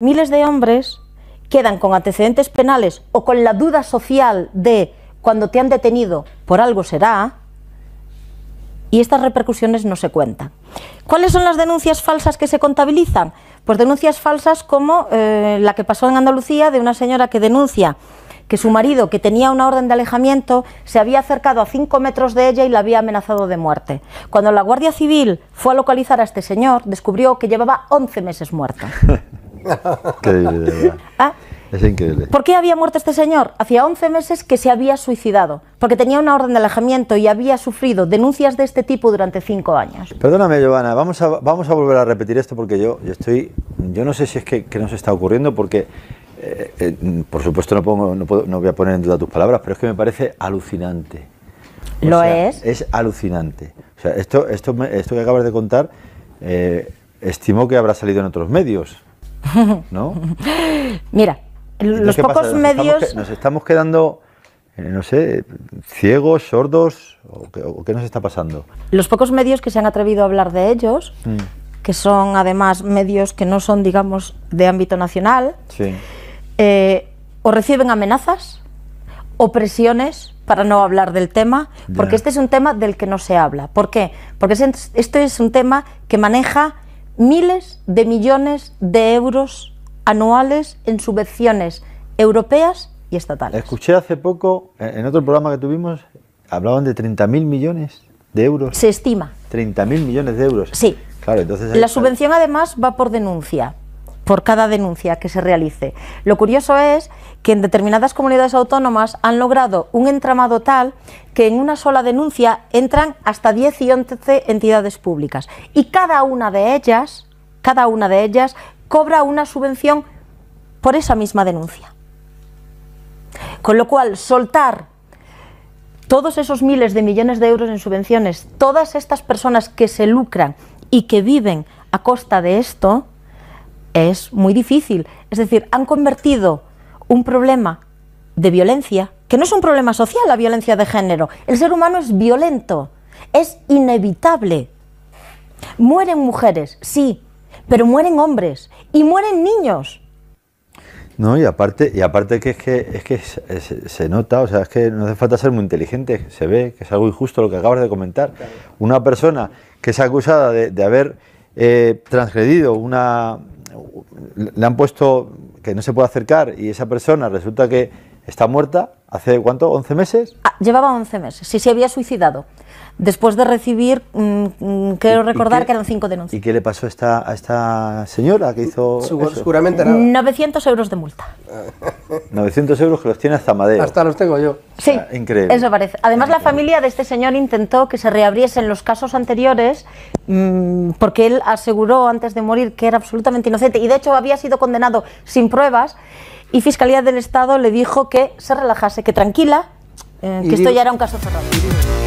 Miles de hombres quedan con antecedentes penales o con la duda social de cuando te han detenido por algo será, y estas repercusiones no se cuentan. ¿Cuáles son las denuncias falsas que se contabilizan? Pues denuncias falsas como eh, la que pasó en Andalucía de una señora que denuncia que su marido, que tenía una orden de alejamiento, se había acercado a cinco metros de ella y la había amenazado de muerte. Cuando la Guardia Civil fue a localizar a este señor, descubrió que llevaba 11 meses muerto. Ah, es increíble. ¿Por qué había muerto este señor? Hacía 11 meses que se había suicidado, porque tenía una orden de alejamiento y había sufrido denuncias de este tipo durante 5 años. Perdóname, Giovanna, vamos a, vamos a volver a repetir esto porque yo, estoy. Yo no sé si es que, nos está ocurriendo, porque. Eh, eh, por supuesto, no, puedo, voy a poner en duda tus palabras, pero es que me parece alucinante. ¿Lo es? Es alucinante. O sea, esto, esto, esto que acabas de contar, eh, estimo que habrá salido en otros medios. ¿no? Mira, los pocos medios... nos estamos quedando eh, no sé, ciegos, sordos, o qué, nos está pasando? Los pocos medios que se han atrevido a hablar de ellos, mm. que son además medios que no son, digamos, de ámbito nacional, eh, o reciben amenazas o presiones para no hablar del tema, porque este es un tema del que no se habla. ¿Por qué? Porque esto es un tema que maneja miles de millones de euros anuales en subvenciones europeas y estatales. Escuché hace poco, eh, en otro programa que tuvimos, hablaban de 30.000 millones de euros. Se estima. 30.000 millones de euros. Sí. Claro, entonces... La subvención además va por denuncia por cada denuncia que se realice. Lo curioso es que en determinadas comunidades autónomas han logrado un entramado tal que en una sola denuncia entran hasta 10 y 11 entidades públicas y cada una de ellas, cada una de ellas cobra una subvención por esa misma denuncia. Con lo cual, soltar todos esos miles de millones de euros en subvenciones, todas estas personas que se lucran y que viven a costa de esto, es muy difícil. Es decir, han convertido un problema de violencia, que no es un problema social la violencia de género, el ser humano es violento, es inevitable. Mueren mujeres, sí, pero mueren hombres y mueren niños. No, y aparte, y aparte que es que, es que se, nota, o sea, es que no hace falta ser muy inteligente, se ve que es algo injusto lo que acabas de comentar. Una persona que es acusada de, de haber eh, transgredido una, le han puesto que no se puede acercar y esa persona resulta que está muerta, ¿Hace cuánto? ¿11 meses? Ah, llevaba 11 meses, sí, se había suicidado. Después de recibir, mm, mm, creo quiero recordar que eran cinco denuncias. ¿Y qué le pasó a esta, a esta señora que hizo Seguramente nada. 900 euros de multa. 900 euros que los tiene hasta Hasta los tengo yo. Sí, ah, increíble. Eso parece. Además, la familia de este señor intentó que se reabriesen los casos anteriores mm, porque él aseguró antes de morir que era absolutamente inocente y de hecho había sido condenado sin pruebas y Fiscalía del Estado le dijo que se relajase, que tranquila, eh, que esto ya era un caso cerrado.